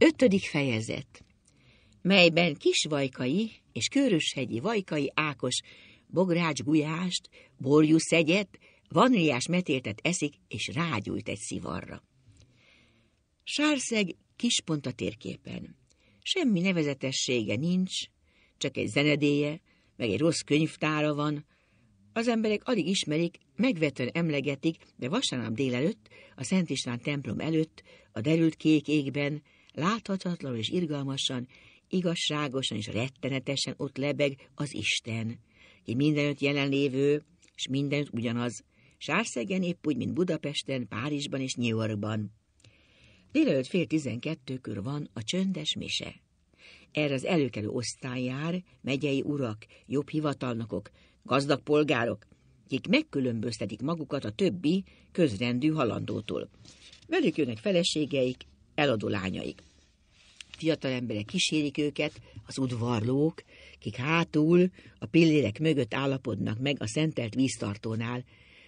Ötödik fejezet, melyben kisvajkai és köröshegyi vajkai Ákos bogrács gulyást, borjú szegyet, vaníliás metéltet eszik, és rágyújt egy szivarra. Sárszeg kispont a térképen. Semmi nevezetessége nincs, csak egy zenedéje, meg egy rossz könyvtára van. Az emberek alig ismerik, megvetően emlegetik, de vasárnap délelőtt, a Szent István templom előtt, a derült kék égben, láthatatlanul és irgalmasan, igazságosan és rettenetesen ott lebeg az Isten, ki mindenütt jelenlévő, és mindenütt ugyanaz, Sárszegen épp úgy, mint Budapesten, Párizsban és New Yorkban. Délelőtt fél tizenkettőkör van a csöndes mise. Erre az előkelő osztály jár megyei urak, jobb hivatalnokok, gazdag polgárok, akik megkülönböztetik magukat a többi közrendű halandótól. Velük jönnek feleségeik, eladó lányaik. Fiatal emberek kísérik őket, az udvarlók, kik hátul a pillérek mögött állapodnak meg a szentelt víztartónál.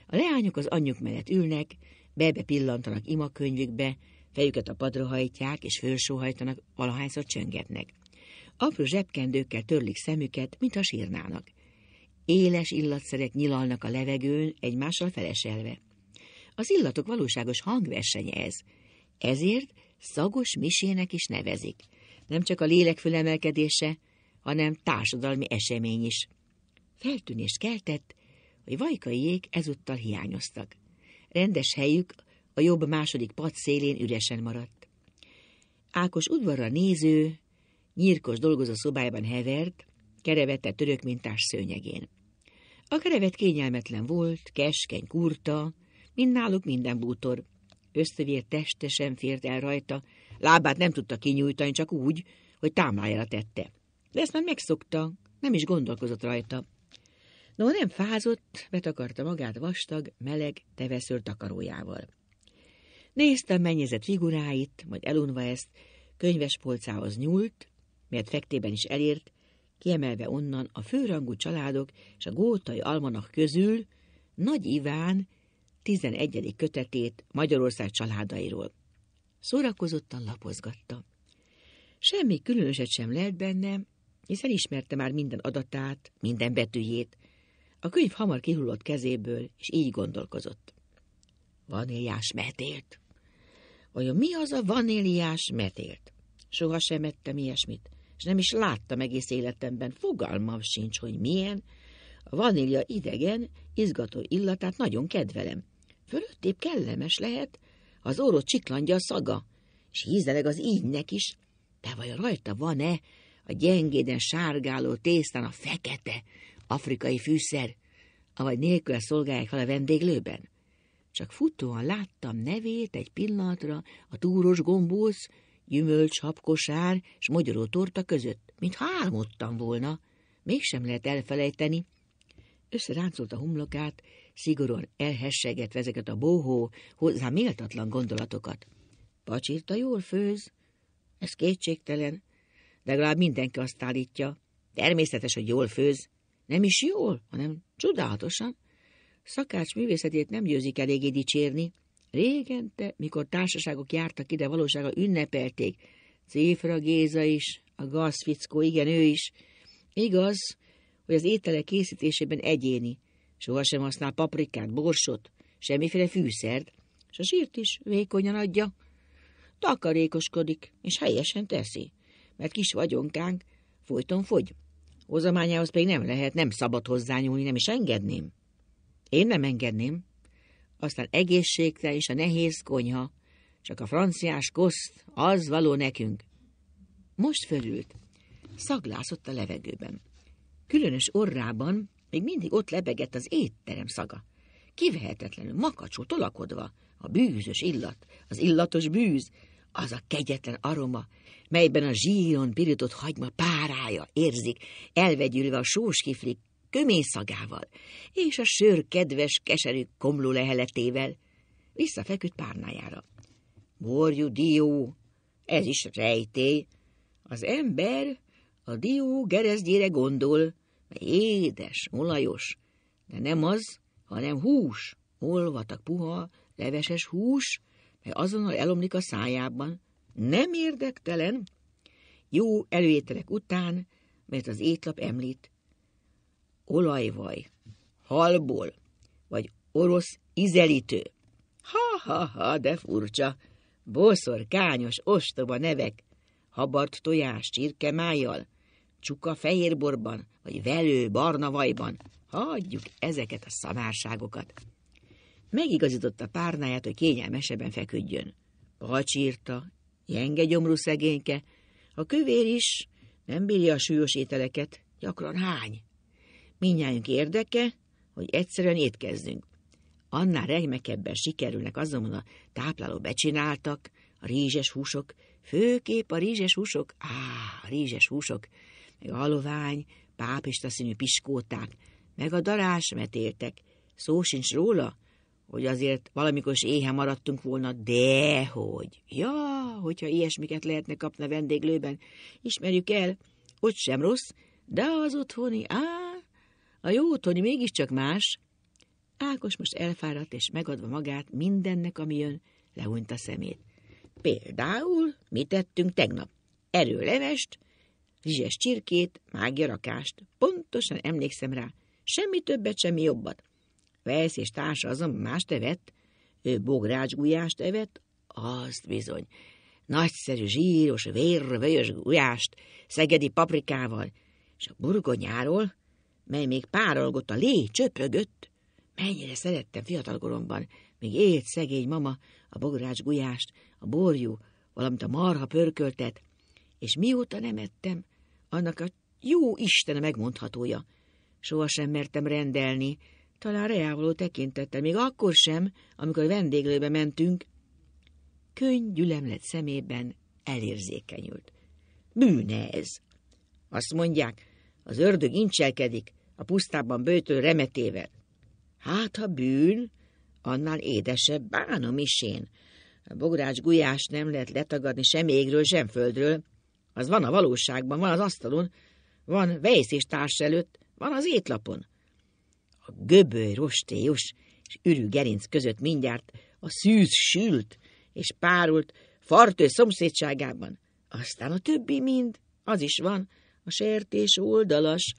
A leányok az anyjuk mellett ülnek, bebe pillantanak imakönyvükbe, fejüket a padra hajtják és fölsóhajtanak, valahányszor csöngetnek. Apró zsebkendőkkel törlik szemüket, mint a sírnának. Éles illatszerek nyilalnak a levegőn, egymással feleselve. Az illatok valóságos hangversenye ez. Ezért szagos misének is nevezik. Nem csak a lélek fülemelkedése, hanem társadalmi esemény is. Feltűnés keltett, hogy vajkaiék ezúttal hiányoztak. Rendes helyük a jobb második pad szélén üresen maradt. Ákos udvarra néző, nyírkos dolgozó szobájában hevert, kerevette török mintás szőnyegén. A kerevet kényelmetlen volt, keskeny, kurta, mint náluk minden bútor. Ösztövér teste sem fért el rajta, lábát nem tudta kinyújtani, csak úgy, hogy támlájára tette. De ezt már megszokta, nem is gondolkozott rajta. No, nem fázott, betakarta magát vastag, meleg, teveszőr takarójával. Nézte a mennyezet figuráit, majd elunva ezt, könyves polcához nyúlt, mert fektében is elért, kiemelve onnan a főrangú családok és a gótai almanak közül Nagy Iván 11. kötetét Magyarország családairól. Szórakozottan lapozgatta. Semmi különöset sem lehet benne, hiszen ismerte már minden adatát, minden betűjét. A könyv hamar kihullott kezéből, és így gondolkozott. Vaníliás metélt. Vajon mi az a vaníliás metélt? Soha sem ettem ilyesmit, és nem is láttam egész életemben, fogalmam sincs, hogy milyen. A vanília idegen, izgató illatát nagyon kedvelem, Fölöttébb kellemes lehet, az orrot csiklandja a szaga, és hízeleg az ígynek is, de vajon rajta van-e a gyengéden sárgáló tésztán a fekete afrikai fűszer, avagy nélkül szolgálják fel a vendéglőben? Csak futóan láttam nevét egy pillanatra a túros gombóc, gyümölcs, habkosár és magyaró torta között, mintha álmodtam volna. Mégsem lehet elfelejteni. Összeráncolt a homlokát, szigorúan elhessegetve ezeket a bóhó, hozzá méltatlan gondolatokat. Pacsirta jól főz, ez kétségtelen, de legalább mindenki azt állítja. Természetes, hogy jól főz, nem is jól, hanem csodálatosan. Szakács művészetét nem győzik eléggé dicsérni. Régente, mikor társaságok jártak ide, valósága ünnepelték. Céfra Géza is, a gazfickó, igen, ő is. Igaz, hogy az étele készítésében egyéni, Sohasem használ paprikát, borsot, semmiféle fűszert, és a sírt is vékonyan adja. Takarékoskodik, és helyesen teszi, mert kis vagyonkánk folyton fogy. Hozamányához pedig nem lehet, nem szabad hozzányúlni, nem is engedném. Én nem engedném. Aztán egészségtel és a nehéz konyha, csak a franciás koszt, az való nekünk. Most fölült, szaglászott a levegőben. Különös orrában még mindig ott lebegett az étterem szaga. Kivehetetlenül, makacsú, tolakodva, a bűzös illat, az illatos bűz, az a kegyetlen aroma, melyben a zsíron pirított hagyma párája érzik, elvegyülve a sós kiflik kömészagával, és a sör kedves, keserű komló leheletével. Visszafeküdt párnájára. Borjú dió, ez is rejtély. Az ember a dió gerezdjére gondol, édes, olajos, de nem az, hanem hús, olvatak puha, leveses hús, mely azonnal elomlik a szájában. Nem érdektelen, jó előételek után, mert az étlap említ, olajvaj, halból, vagy orosz izelítő. Ha-ha-ha, de furcsa, boszorkányos, ostoba nevek, habart tojás csirkemájjal, csuka fehérborban, vagy velő barna vajban. Hagyjuk ezeket a szamárságokat. Megigazította párnáját, hogy kényelmesebben feküdjön. Pacsírta, gyenge gyomrú szegényke, a kövér is nem bírja a súlyos ételeket, gyakran hány. Mindjárt érdeke, hogy egyszerűen étkezzünk. Annál regmekebben sikerülnek azonban a tápláló becsináltak, a rízses húsok, főkép a rízses húsok, á, a rízses húsok, meg a halovány, pápista színű piskóták, meg a darás metéltek. Szó sincs róla, hogy azért valamikor is éhe maradtunk volna, dehogy. Ja, hogyha ilyesmiket lehetne kapni a vendéglőben, ismerjük el, ott sem rossz, de az otthoni, á, a jó otthoni mégiscsak más. Ákos most elfáradt és megadva magát mindennek, ami jön, lehúnyt a szemét. Például mit tettünk tegnap? Erőlevest, zsizses csirkét, mágiarakást. Pontosan emlékszem rá. Semmi többet, semmi jobbat. Vesz és társa azonban más evett. Ő gulyást evett. Azt bizony. Nagyszerű, zsíros, vérvölyös gulyást, szegedi paprikával. És a burgonyáról, mely még párolgott a lé, csöprögött. Mennyire szerettem fiatalkoromban, még élt szegény mama a bogrács gulyást, a borjú, valamint a marha pörköltet, és mióta nem ettem, annak a jó Isten megmondhatója. Sohasem mertem rendelni, talán reávaló tekintettel, még akkor sem, amikor vendéglőbe mentünk. Könny lett szemében elérzékenyült. Bűne ez! Azt mondják, az ördög incselkedik a pusztában bőtől remetével. Hát, ha bűn, annál édesebb bánom is én. A bogrács gulyás nem lehet letagadni sem égről, sem földről, az van a valóságban, van az asztalon, van Vejsz és társ előtt, van az étlapon. A göböly rostélyos és ürű gerinc között mindjárt a szűz sült és párult fartő szomszédságában. Aztán a többi mind, az is van, a sertés oldalas,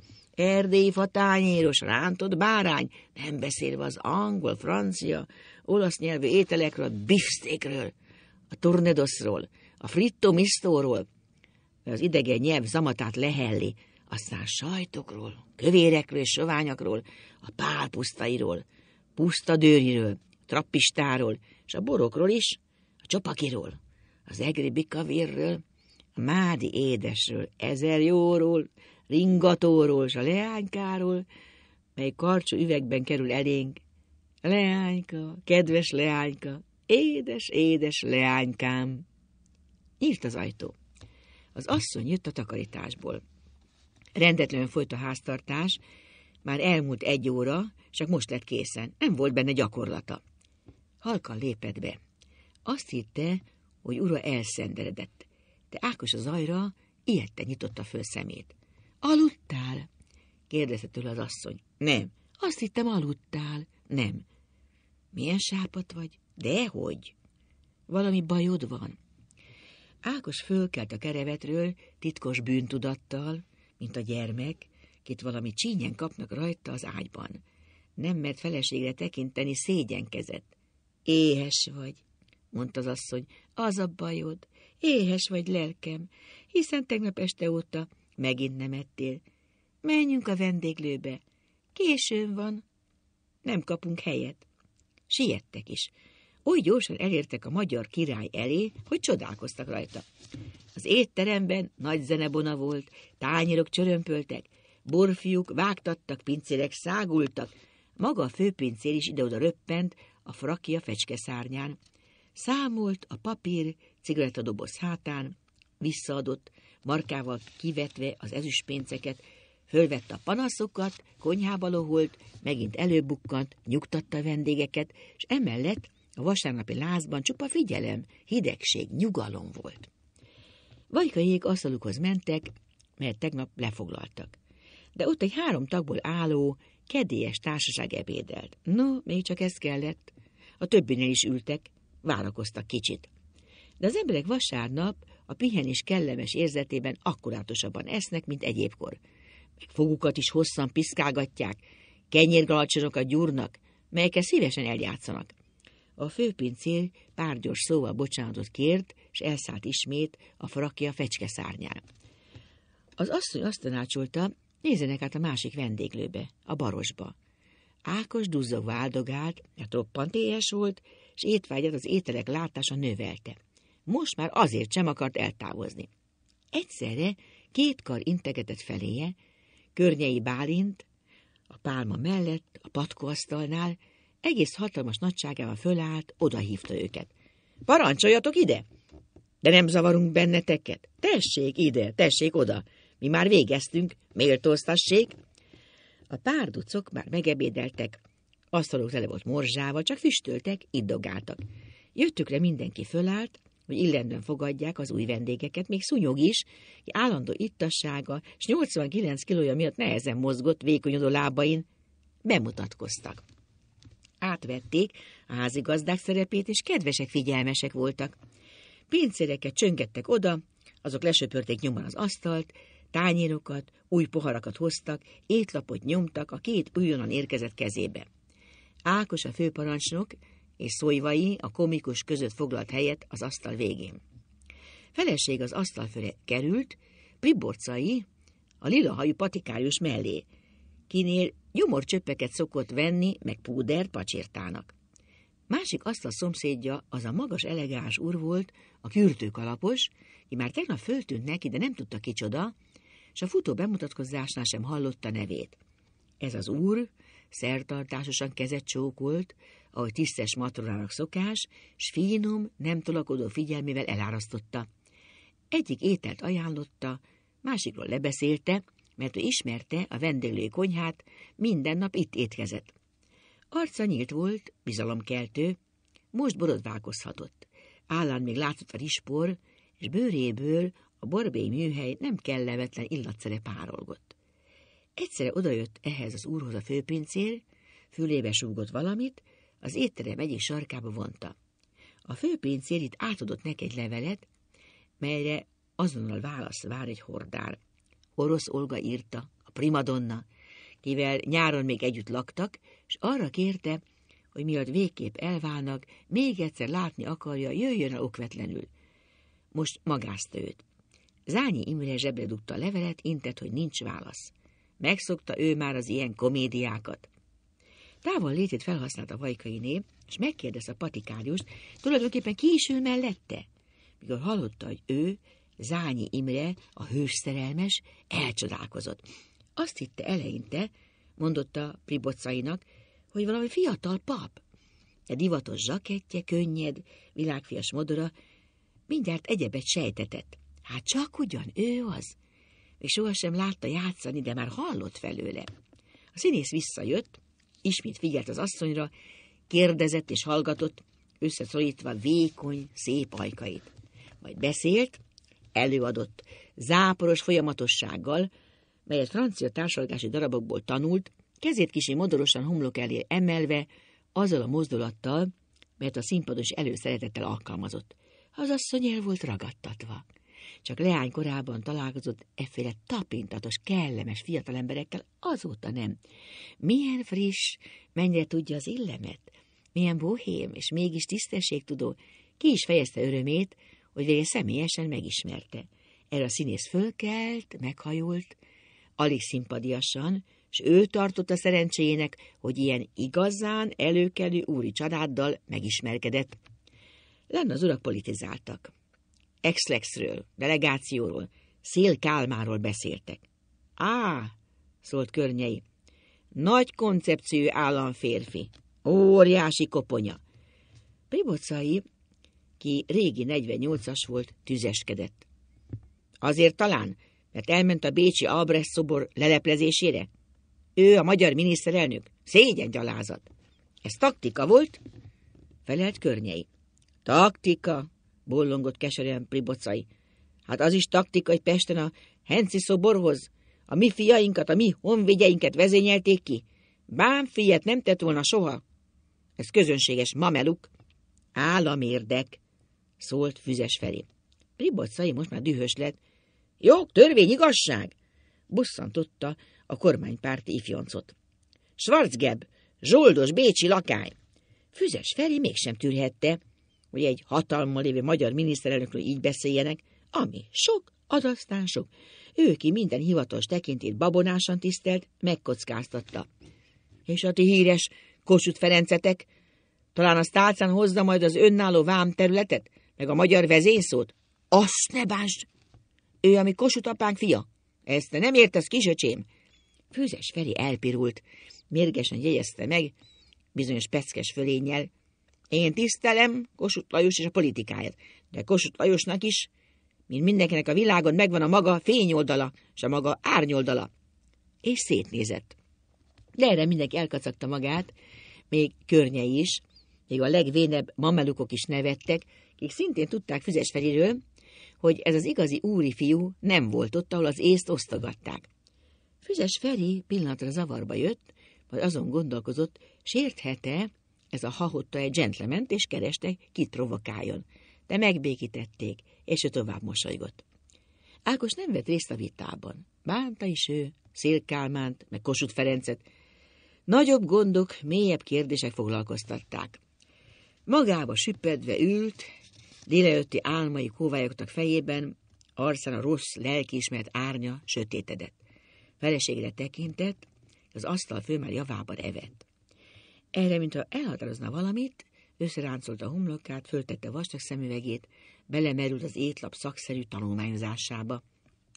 fatányéros rántott bárány, nem beszélve az angol, francia, olasz nyelvű ételekről, a bifsztékről, a tornedoszról, a frittomisztóról, az idegen nyelv zamatát lehelli, aztán sajtokról, kövérekről és soványakról, a pálpusztairól, pusztadőriről, trappistáról, és a borokról is, a csopakiról, az egri bikavérről, a mádi édesről, jóról, ringatóról és a leánykáról, mely karcsú üvegben kerül elénk. Leányka, kedves leányka, édes, édes leánykám! Nyílt az ajtó. Az asszony jött a takarításból. Rendetlen folyt a háztartás, már elmúlt egy óra, csak most lett készen, nem volt benne gyakorlata. Halkan lépett be. Azt hitte, hogy ura elszenderedett, de Ákos az ajra ijedten nyitotta föl szemét. Aludtál? kérdezte tőle az asszony. Nem. Azt hittem, aludtál. Nem. Milyen sápat vagy? Dehogy. Valami bajod van? Ákos fölkelt a kerevetről titkos bűntudattal, mint a gyermek, kit valami csínyen kapnak rajta az ágyban. Nem mert feleségre tekinteni szégyenkezett. Éhes vagy, mondta az asszony, az a bajod, éhes vagy lelkem, hiszen tegnap este óta megint nem ettél. Menjünk a vendéglőbe, későn van, nem kapunk helyet. Siettek is, Oly gyorsan elértek a magyar király elé, hogy csodálkoztak rajta. Az étteremben nagy zenebona volt, tányérok csörömpöltek, borfiúk vágtattak, pincérek szágultak, maga a főpincér is ide-oda röppent a fecske szárnyán. Számolt a papír cigarettadoboz hátán, visszaadott, markával kivetve az ezüstpénceket, fölvette a panaszokat, konyhába loholt, megint előbukkant, nyugtatta a vendégeket, és emellett a vasárnapi lázban csupa figyelem, hidegség, nyugalom volt. Vajkaiék asztalukhoz mentek, mert tegnap lefoglaltak. De ott egy három tagból álló, kedélyes társaság ebédelt. No, még csak ez kellett. A többinél is ültek, várakoztak kicsit. De az emberek vasárnap a pihenés kellemes érzetében akkurátosabban esznek, mint egyébkor. Meg fogukat is hosszan piszkálgatják, kenyérgalacsonokat gyúrnak, melyeket szívesen eljátszanak. A főpincér párgyos szóval bocsánatot kért, és elszállt ismét a frakja fecske szárnyán. Az asszony azt tanácsolta, nézzenek át a másik vendéglőbe, a barosba. Ákos duzzog váldogált, mert roppant éhes volt, és étvágyat az ételek látása növelte. Most már azért sem akart eltávozni. Egyszerre két kar integetett feléje, környei Bálint, a pálma mellett, a patkóasztalnál, egész hatalmas nagyságával fölállt, odahívta őket. Parancsoljatok ide! De nem zavarunk benneteket. Tessék ide, tessék oda. Mi már végeztünk, méltóztassék. A párducok már megebédeltek, asztalok tele volt morzsával, csak füstöltek, iddogáltak. Jöttükre mindenki fölállt, hogy illendően fogadják az új vendégeket, még szunyog is, ki állandó ittassága, és 89 kilója miatt nehezen mozgott vékonyodó lábain, bemutatkoztak átvették a házigazdák szerepét, és kedvesek, figyelmesek voltak. Pincéreket csöngettek oda, azok lesöpörték nyomon az asztalt, tányérokat, új poharakat hoztak, étlapot nyomtak a két újonnan érkezett kezébe. Ákos a főparancsnok és Szójvai a komikus között foglalt helyet az asztal végén. Feleség az asztal fölé került, Priborcai a lila hajú patikárius mellé, kinél Gyomorcsöppeket szokott venni, meg púder pacsirtának. Másik azt a szomszédja, az a magas elegáns úr volt, a kürtőkalapos, ki már tegnap föltűnt neki, de nem tudta kicsoda, és a futó bemutatkozásnál sem hallotta nevét. Ez az úr szertartásosan kezet csókolt, ahogy tisztes matronának szokás, s finom, nem tolakodó figyelmével elárasztotta. Egyik ételt ajánlotta, másikról lebeszélte, mert ő ismerte a vendéglő konyhát, minden nap itt étkezett. Arca nyílt volt, bizalomkeltő, most borodválkozhatott. Állán még látszott a rispor, és bőréből a borbély műhely nem kellemetlen illatszere párolgott. Egyszerre odajött ehhez az úrhoz a főpincér, fülébe súgott valamit, az étterem egyik sarkába vonta. A főpincér itt átadott neki egy levelet, melyre azonnal válasz vár egy hordár. Orosz Olga írta, a primadonna, kivel nyáron még együtt laktak, és arra kérte, hogy miatt végképp elválnak, még egyszer látni akarja, jöjjön el okvetlenül. Most magázta őt. Zányi Imre zsebre dugta a levelet, intett, hogy nincs válasz. Megszokta ő már az ilyen komédiákat. Távol létét felhasználta Vajkainé, és megkérdezte a patikáriust, tulajdonképpen ki is ül mellette. Mikor hallotta, hogy ő Zányi Imre, a hős szerelmes, elcsodálkozott. Azt hitte eleinte, mondotta Pribocainak, hogy valami fiatal pap. A e divatos zsakettje, könnyed, világfias modora, mindjárt egyebet sejtetett. Hát csak ugyan ő az. Még sohasem látta játszani, de már hallott felőle. A színész visszajött, ismét figyelt az asszonyra, kérdezett és hallgatott, összeszorítva vékony, szép ajkait. Majd beszélt, előadott, záporos folyamatossággal, melyet francia társalgási darabokból tanult, kezét kisé modorosan homlok elé emelve, azzal a mozdulattal, mert a is előszeretettel alkalmazott. Az asszony el volt ragadtatva. Csak leány korában találkozott efféle tapintatos, kellemes fiatalemberekkel, azóta nem. Milyen friss, mennyire tudja az illemet, milyen bohém, és mégis tisztességtudó, ki is fejezte örömét, hogy végre személyesen megismerte. Erre a színész fölkelt, meghajolt, alig szimpadiasan, s ő tartotta szerencséjének, hogy ilyen igazán előkelő úri családdal megismerkedett. Lenne az urak politizáltak. Exlexről, delegációról, szélkálmáról Kálmáról beszéltek. Á, szólt környei, nagy koncepció államférfi, óriási koponya. Pribocai ki régi 48-as volt, tüzeskedett. Azért talán, mert elment a Bécsi Albrecht szobor leleplezésére. Ő a magyar miniszterelnök. Szégyen gyalázat. Ez taktika volt? Felelt környei. Taktika, bollongott keserűen pribocai. Hát az is taktika, hogy Pesten a Henci szoborhoz a mi fiainkat, a mi honvédjeinket vezényelték ki. Bánfiet nem tett volna soha. Ez közönséges mameluk. Államérdek szólt Füzes felé. Pribocai most már dühös lett. Jog, törvény, igazság! Bosszantotta a kormánypárti ifjoncot. Schwarzgeb, zsoldos bécsi lakány! Füzes felé mégsem tűrhette, hogy egy hatalma lévő magyar miniszterelnökről így beszéljenek, ami sok, az aztán sok. Ő, ki minden hivatalos tekintét babonásan tisztelt, megkockáztatta. És a ti híres Kossuth Ferencetek? Talán a tálcán hozza majd az önálló vám területet? Meg a magyar vezényszót? Azt ne bántsd! Ő a mi apánk fia. Ezt te nem értesz, kisöcsém! Főzes Feri elpirult, mérgesen jegyezte meg, bizonyos peckes fölénnyel. Én tisztelem Kossuth Lajos és a politikáját, de Kossuth Lajosnak is, mint mindenkinek a világon megvan a maga fényoldala és a maga árnyoldala. És szétnézett. De erre mindenki elkacagta magát, még környei is, még a legvénebb mamelukok is nevettek, akik szintén tudták füzesferiről, hogy ez az igazi úri fiú nem volt ott, ahol az észt osztogatták. Füzes Feri pillanatra zavarba jött, majd azon gondolkozott, sérthete e ez a hahotta egy gentlement, és kereste, kit provokáljon. De megbékítették, és ő tovább mosolygott. Ákos nem vett részt a vitában. Bánta is ő, Szélkálmánt, meg Kossuth Ferencet. Nagyobb gondok, mélyebb kérdések foglalkoztatták. Magába süppedve ült, Délelőtti álmai kóvályoktak fejében, arcán a rossz lelkiismeret árnya sötétedett. Feleségre tekintett, az asztal fő már javában evett. Erre, mintha elhatározna valamit, összeráncolta a homlokát, föltette vastag szemüvegét, belemerült az étlap szakszerű tanulmányozásába.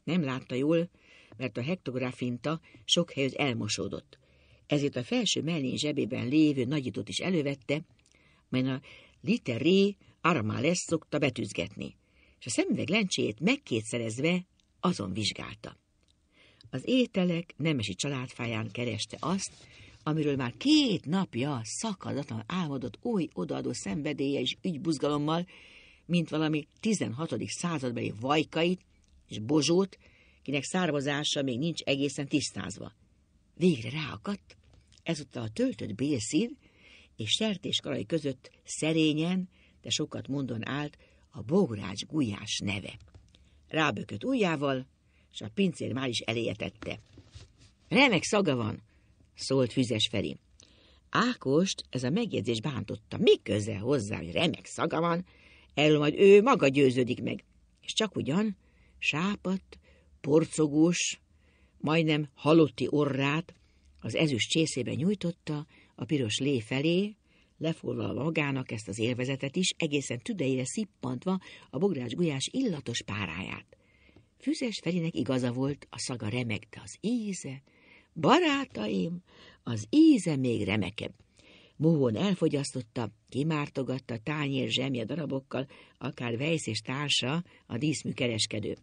Nem látta jól, mert a hektográfinta sok helyütt elmosódott. Ezért a felső mellény zsebében lévő nagyítót is elővette, mely a literé Aramales szokta betűzgetni, és a szemüveg lencséjét megkétszerezve azon vizsgálta. Az ételek nemesi családfáján kereste azt, amiről már két napja szakadatlan álmodott új odaadó szenvedélye és ügybuzgalommal, mint valami 16. századbeli vajkait és bozsót, kinek származása még nincs egészen tisztázva. Végre ráakadt, ezúttal a töltött bélszín és sertéskalai között szerényen, de sokat mondon állt a bogrács gulyás neve. Rábökött ujjával, és a pincér már is eléjetette. Remek szaga van, szólt Füzes felé. Ákost ez a megjegyzés bántotta. Mi köze hozzá, hogy remek szaga van? Erről majd ő maga győződik meg. És csak ugyan sápat, porcogós, majdnem halotti orrát az ezüst csészébe nyújtotta a piros lé felé, lefoglalva magának ezt az élvezetet is, egészen tüdejére szippantva a bográs gulyás illatos páráját. Füzes felének igaza volt, a szaga remek, de az íze, barátaim, az íze még remekebb. Mohón elfogyasztotta, kimártogatta tányér zsemje darabokkal, akár Vejsz és társa, a díszmű kereskedő.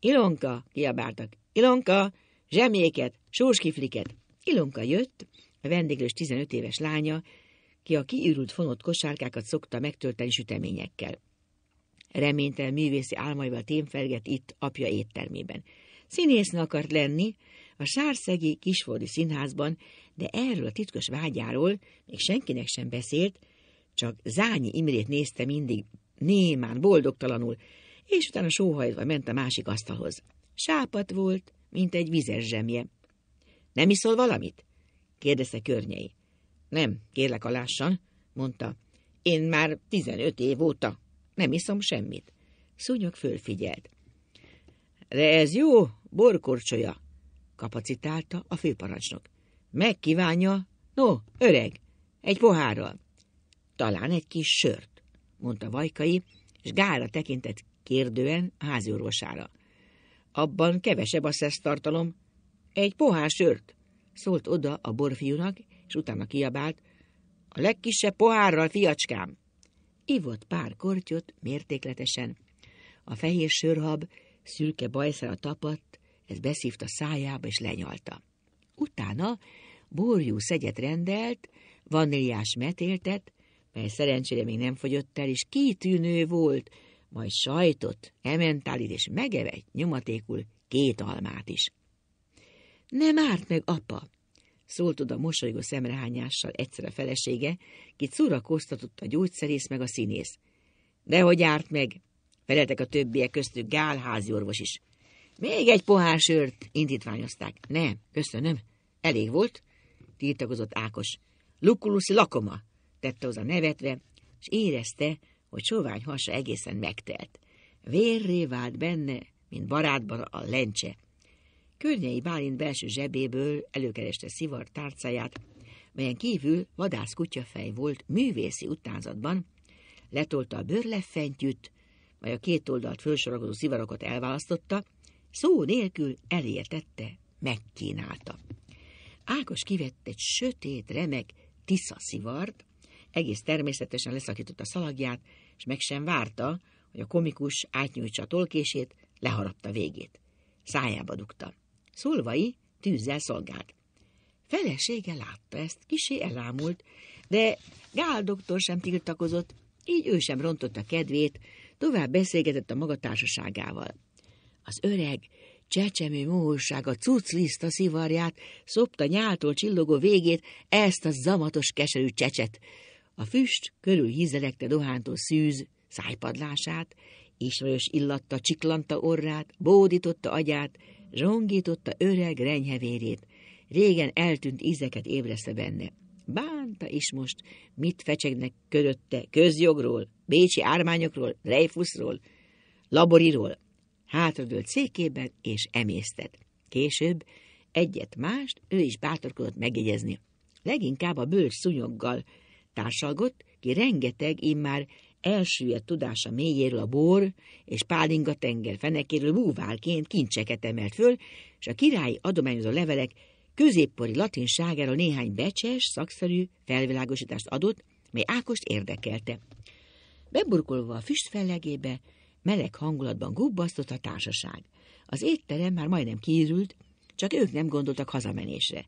Ilonka, kiabáltak, Ilonka, zsemjéket, sóskifliket. Ilonka jött, a vendéglős 15 éves lánya, ki a kiürült fonott kosárkákat szokta megtölteni süteményekkel. Reménytel művészi álmaival témfelget itt apja éttermében. Színészne akart lenni a sárszegi kisfordi színházban, de erről a titkos vágyáról még senkinek sem beszélt, csak Zányi Imrét nézte mindig, némán, boldogtalanul, és utána sóhajtva ment a másik asztalhoz. Sápat volt, mint egy vizes zsemje. Nem iszol valamit? kérdezte környei. Nem, kérlek alással, mondta. Én már tizenöt év óta nem iszom semmit. Szúnyog fölfigyelt. De ez jó, borkorcsolya, kapacitálta a főparancsnok. Megkívánja, no, öreg, egy pohárral. Talán egy kis sört, mondta Vajkai, és gára tekintett kérdően a háziorvosára. Abban kevesebb a szesztartalom. Egy pohár sört, szólt oda a borfiúnak, és utána kiabált, a legkisebb pohárral, fiacskám! Ivott pár kortyot mértékletesen. A fehér sörhab szürke bajszára tapadt, ez beszívta szájába és lenyalta. Utána borjú szegyet rendelt, vaníliás metéltet, mely szerencsére még nem fogyott el, és kitűnő volt, majd sajtot, ementálid és megevett nyomatékul két almát is. Nem árt meg, apa, szólt oda mosolygó szemrehányással egyszer a felesége, kit szórakoztatott a gyógyszerész meg a színész. Dehogy árt meg, feleltek a többiek köztük Gál házi orvos is. Még egy pohár sört, indítványozták. Nem, köszönöm, elég volt, tiltakozott Ákos. Lukulusz lakoma, tette hozzá nevetve, és érezte, hogy sovány hasa egészen megtelt. Vérré vált benne, mint barátban a lencse. Környei Bálint belső zsebéből előkereste szivar tárcáját, melyen kívül vadász kutyafej volt művészi utánzatban, letolta a bőrleffentyűt, majd a két oldalt fölsorakozó szivarokat elválasztotta, szó nélkül elértette, megkínálta. Ákos kivett egy sötét, remek tisza szivart, egész természetesen leszakította szalagját, és meg sem várta, hogy a komikus átnyújtsa a tolkését, leharapta végét. Szájába dugta. Szolvai tűzzel szolgált. Felesége látta ezt, kisé elámult, de Gál doktor sem tiltakozott, így ő sem rontotta kedvét, tovább beszélgetett a maga társaságával. Az öreg, csecsemő mohósága cucliszta szivarját, szopta nyáltól csillogó végét, ezt a zamatos keserű csecset. A füst körül hízelekte dohántó szűz szájpadlását, ismerős illatta csiklanta orrát, bódította agyát, Zsongította öreg renyhevérét, régen eltűnt ízeket ébreszte benne. Bánta is most, mit fecsegnek körötte közjogról, bécsi ármányokról, lejfuszról, laboriról. Hátradőlt székében és emésztett. Később egyet mást ő is bátorkodott megjegyezni. Leginkább a bölcs szúnyoggal társalgott, ki rengeteg immár elsüllyedt tudása mélyéről a bor és pálinga tenger fenekéről búvárként kincseket emelt föl, és a királyi adományozó levelek középkori latinságáról néhány becses, szakszerű felvilágosítást adott, mely Ákost érdekelte. Beburkolva a füst fellegébe, meleg hangulatban gubbasztott a társaság. Az étterem már majdnem kiürült, csak ők nem gondoltak hazamenésre.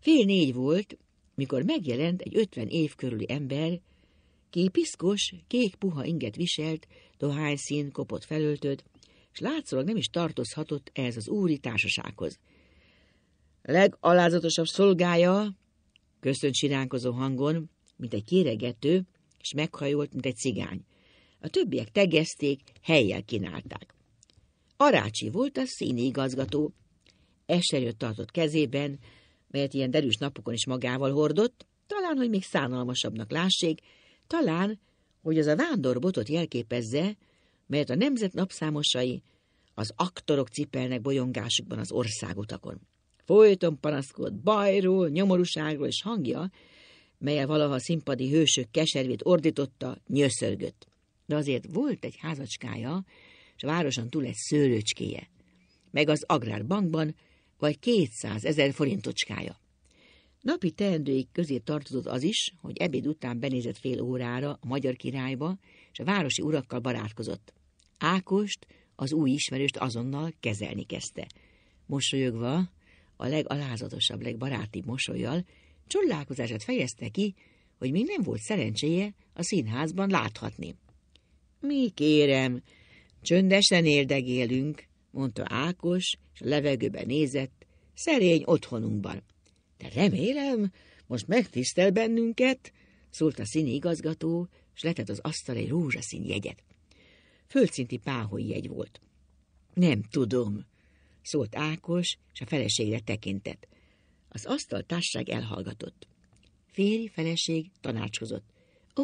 Fél négy volt, mikor megjelent egy ötven év körüli ember, ki piszkos, kék puha inget viselt, dohányszín kopott felöltött, és látszólag nem is tartozhatott ez az úri társasághoz. Legalázatosabb szolgája, köszönt siránkozó hangon, mint egy kéregető, és meghajolt, mint egy cigány. A többiek tegezték, helyjel kínálták. Arácsi volt a színi igazgató. Eserőt tartott kezében, melyet ilyen derűs napokon is magával hordott, talán, hogy még szánalmasabbnak lássék, talán, hogy az a vándorbotot jelképezze, melyet a nemzet napszámosai, az aktorok cipelnek bolyongásukban az országutakon. Folyton panaszkodt bajról, nyomorúságról és hangja, melyel valaha a színpadi hősök keservét ordította, nyöszörgött. De azért volt egy házacskája, és városon túl egy szőlőcskéje, meg az Agrárbankban vagy 200 ezer forintocskája. Napi teendőik közé tartozott az is, hogy ebéd után benézett fél órára a magyar királyba, és a városi urakkal barátkozott. Ákost, az új ismerőst azonnal kezelni kezdte. Mosolyogva, a legalázatosabb, legbarátibb mosolyjal, csodálkozását fejezte ki, hogy még nem volt szerencséje a színházban láthatni. Mi kérem, csöndesen érdegélünk, mondta Ákos, és a levegőbe nézett, szerény otthonunkban. De remélem, most megtisztel bennünket, szólt a színi igazgató, s letett az asztal egy rózsaszín jegyet. Földszinti páholyi jegy volt. Nem tudom, szólt Ákos, és a feleségre tekintett. Az asztal társaság elhallgatott. Féri feleség tanácskozott. Ó,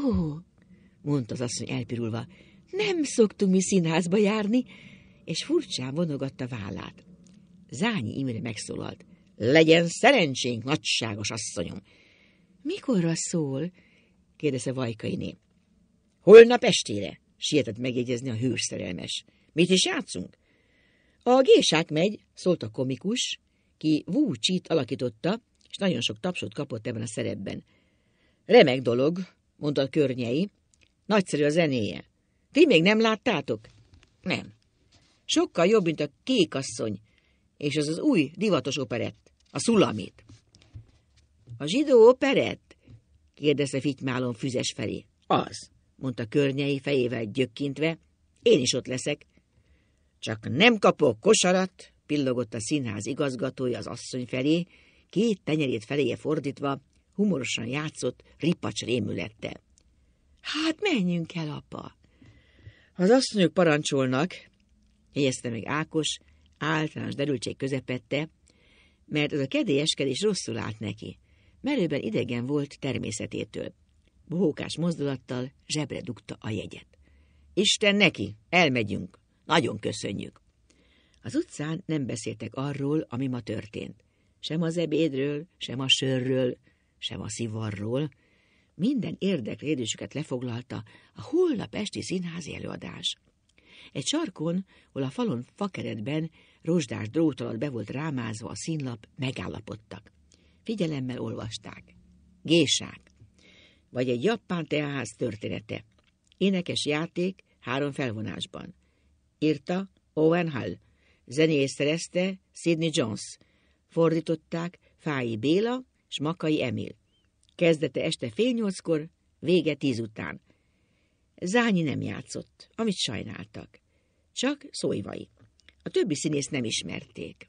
mondta az asszony elpirulva, nem szoktunk mi színházba járni, és furcsán vonogatta vállát. Zányi Imre megszólalt. Legyen szerencsénk, nagyságos asszonyom! Mikorra szól? kérdezte Vajkainé. Holnap estére, sietett megjegyezni a szerelmes. Mit is játszunk? A Gésák megy, szólt a komikus, ki Wu Csit alakította, és nagyon sok tapsot kapott ebben a szerepben. Remek dolog, mondta a környei. Nagyszerű a zenéje. Ti még nem láttátok? Nem. Sokkal jobb, mint a Kék asszony és az az új divatos operett. A szulamit. A zsidó operett? kérdezte fitymálon füzes felé. Az, mondta környei fejével gyökkintve. Én is ott leszek. Csak nem kapok kosarat, pillogott a színház igazgatója az asszony felé, két tenyerét feléje fordítva, humorosan játszott, ripacs rémülettel. Hát menjünk el, apa! Az asszonyok parancsolnak, jegyezte meg Ákos, általános derültség közepette, mert az a kedélyeskedés rosszul állt neki. Merőben idegen volt természetétől. Bohókás mozdulattal zsebre dugta a jegyet. Isten neki, elmegyünk, nagyon köszönjük. Az utcán nem beszéltek arról, ami ma történt. Sem az ebédről, sem a sörről, sem a szivarról. Minden érdeklődésüket lefoglalta a holnap esti színházi előadás. Egy sarkon, hol a falon fakeretben rozsdás drót alatt be volt rámázva a színlap, megállapodtak. Figyelemmel olvasták. Gésák. Vagy egy japán teáház története. Énekes játék három felvonásban. Írta Owen Hall. Zenész szerezte Sidney Jones. Fordították Fái Béla és Makai Emil. Kezdete este fél nyolckor, vége tíz után. Zányi nem játszott, amit sajnáltak. Csak szóivai. A többi színészt nem ismerték.